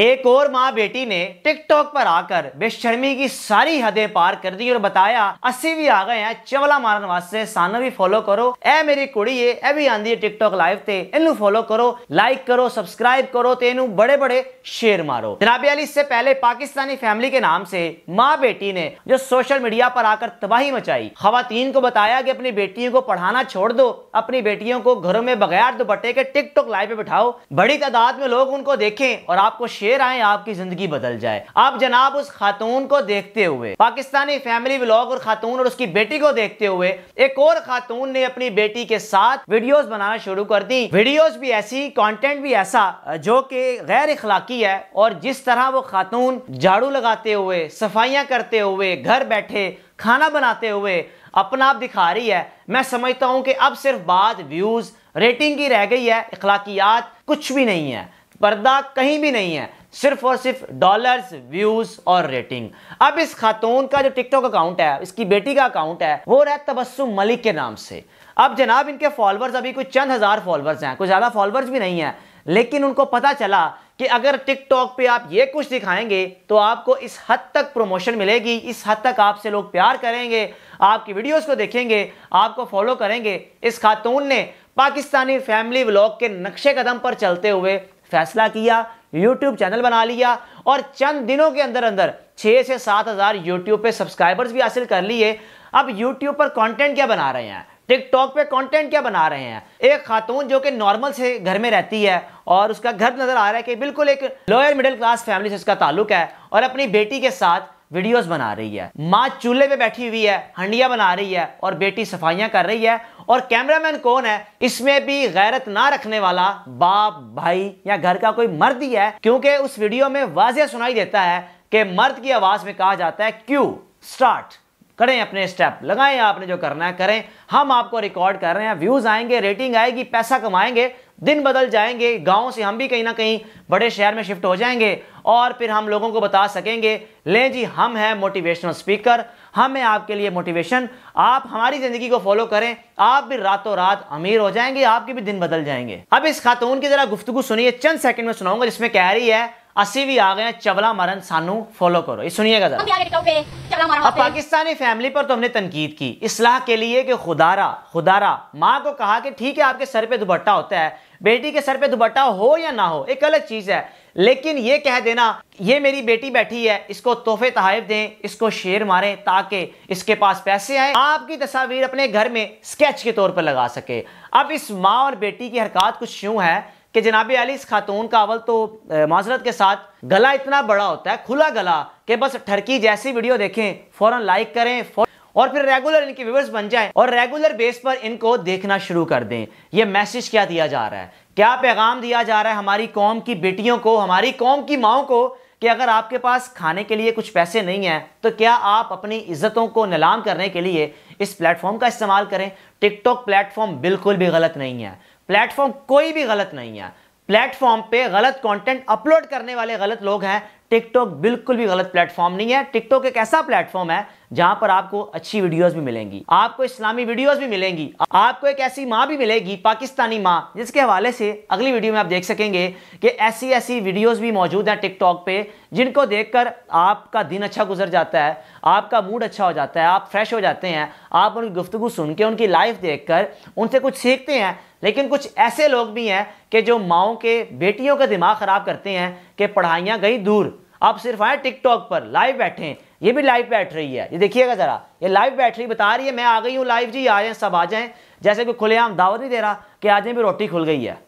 एक और माँ बेटी ने टिकटॉक पर आकर बेशर्मी की सारी हदें पार कर दी और बताया असी भी आ गए हैं चवला मारन वास्ते सानू भी फॉलो करो ए मेरी कुड़ी है ए भी आंदी है टिकटॉक लाइव ते इनू फॉलो करो लाइक करो सब्सक्राइब करो ते इनू बड़े बड़े शेयर मारो जनाबे अली इससे पहले पाकिस्तानी फैमिली के नाम से माँ बेटी ने जो सोशल मीडिया पर आकर तबाही मचाई खातन को बताया की अपनी बेटियों को पढ़ाना छोड़ दो अपनी बेटियों को घरों में बगैर दुपट्टे के टिकटॉक लाइव पे बिठाओ बड़ी तादाद में लोग उनको देखें और आपको शेर आए आपकी जिंदगी बदल जाए आप जनाब उस खातून को देखते हुए पाकिस्तानी फैमिली ब्लॉग और खातून और उसकी बेटी को देखते हुए एक और खातून ने अपनी बेटी के साथ वीडियोस बनाना शुरू कर दी वीडियोस भी ऐसी कंटेंट भी ऐसा जो कि गैर इखलाकी है और जिस तरह वो खातून झाड़ू लगाते हुए सफाइयाँ करते हुए घर बैठे खाना बनाते हुए अपना आप दिखा रही है मैं समझता हूँ कि अब सिर्फ बात व्यूज़ रेटिंग की रह गई है इखलाकियात कुछ भी नहीं है पर्दा कहीं भी नहीं है सिर्फ और सिर्फ डॉलर्स व्यूज और रेटिंग अब इस खातून का जो टिकटॉक अकाउंट है इसकी बेटी का अकाउंट है वो रहा तबस्सुम मलिक के नाम से अब जनाब इनके फॉलोअर्स अभी कुछ चंद हज़ार फॉलोअर्स हैं कुछ ज़्यादा फॉलोअर्स भी नहीं है लेकिन उनको पता चला कि अगर टिकटॉक पे आप ये कुछ दिखाएंगे तो आपको इस हद तक प्रमोशन मिलेगी इस हद तक आपसे लोग प्यार करेंगे आपकी वीडियोस को देखेंगे आपको फॉलो करेंगे इस खातून ने पाकिस्तानी फैमिली व्लॉग के नक्शे कदम पर चलते हुए फैसला किया यूट्यूब चैनल बना लिया और चंद दिनों के अंदर अंदर छः से सात हज़ार यूट्यूब पे सब्सक्राइबर्स भी हासिल कर लिए अब यूट्यूब पर कंटेंट क्या बना रहे हैं TikTok पे कंटेंट क्या बना रहे हैं एक खातून जो कि नॉर्मल से घर में रहती है और उसका घर नज़र आ रहा है कि बिल्कुल एक लोअर मिडिल क्लास फैमिली से उसका ताल्लुक है और अपनी बेटी के साथ वीडियोस बना रही है माँ चूल्हे पे बैठी हुई है हंडिया बना रही है और बेटी सफाइया कर रही है और कैमरामैन कौन है इसमें भी गैरत ना रखने वाला बाप भाई या घर का कोई मर्द ही है क्योंकि उस वीडियो में वाजिया सुनाई देता है कि मर्द की आवाज़ में कहा जाता है क्यू स्टार्ट करें अपने स्टेप लगाएं आपने जो करना है करें हम आपको रिकॉर्ड कर रहे हैं व्यूज़ आएंगे रेटिंग आएगी पैसा कमाएंगे दिन बदल जाएंगे गांव से हम भी कहीं ना कहीं बड़े शहर में शिफ्ट हो जाएंगे और फिर हम लोगों को बता सकेंगे लें जी हम हैं मोटिवेशनल स्पीकर हम हैं आपके लिए मोटिवेशन आप हमारी ज़िंदगी को फॉलो करें आप भी रातों रात अमीर हो जाएंगे आपके भी दिन बदल जाएंगे अब इस खातून की ज़रा गुफ्तु सुनिए चंद सेकंड में सुनाऊंगा जिसमें कह रही है असी भी आ गए चबला मरन सानू फॉलो करो ये सुनिएगा जरा अब पाकिस्तानी फैमिली पर तो हमने तनकीद की इसलाह के लिए कि खुदारा खुदारा माँ को कहा कि ठीक है आपके सर पे दुपट्टा होता है बेटी के सर पे दुपट्टा हो या ना हो एक अलग चीज़ है लेकिन ये कह देना ये मेरी बेटी बैठी है इसको तोहफे तहफ दें इसको शेर मारें ताकि इसके पास पैसे आए आपकी तस्वीर अपने घर में स्केच के तौर पर लगा सके अब इस माँ और बेटी की हरकत कुछ यूं है कि जनाब अली इस खातून का अवल तो माजरत के साथ गला इतना बड़ा होता है खुला गला कि बस ठरकी जैसी वीडियो देखें फ़ौरन लाइक करें फौर... और फिर रेगुलर इनके व्यूवर्स बन जाएं और रेगुलर बेस पर इनको देखना शुरू कर दें ये मैसेज क्या दिया जा रहा है क्या पैगाम दिया जा रहा है हमारी कौम की बेटियों को हमारी कौम की माओ को कि अगर आपके पास खाने के लिए कुछ पैसे नहीं हैं तो क्या आप अपनी इज्जतों को नीलाम करने के लिए इस प्लेटफॉर्म का इस्तेमाल करें टिकटॉक प्लेटफॉर्म बिल्कुल भी गलत नहीं है प्लेटफॉर्म कोई भी गलत नहीं है प्लेटफॉर्म पे गलत कंटेंट अपलोड करने वाले गलत लोग हैं टिकटॉक बिल्कुल भी गलत प्लेटफॉर्म नहीं है टिकटॉक एक ऐसा प्लेटफॉर्म है जहां पर आपको अच्छी वीडियोस भी मिलेंगी आपको इस्लामी वीडियोस भी मिलेंगी आपको एक ऐसी माँ भी मिलेगी पाकिस्तानी माँ जिसके हवाले से अगली वीडियो में आप देख सकेंगे कि ऐसी ऐसी वीडियोस भी मौजूद हैं टिकटॉक पे जिनको देखकर आपका दिन अच्छा गुजर जाता है आपका मूड अच्छा हो जाता है आप फ्रेश हो जाते हैं आप उनकी गुफ्तु सुन के उनकी लाइफ कर उनसे कुछ सीखते हैं लेकिन कुछ ऐसे लोग भी हैं कि जो माओ के बेटियों का दिमाग ख़राब करते हैं कि पढ़ाइयाँ गई दूर आप सिर्फ आए टिकटॉक पर लाइव बैठे हैं ये भी लाइव बैठ रही है ये देखिएगा जरा ये लाइव बैठ रही बता रही है मैं आ गई हूँ लाइव जी आ जाए सब आ जाए जैसे कोई खुलेआम दावत नहीं दे रहा कि आज में भी रोटी खुल गई है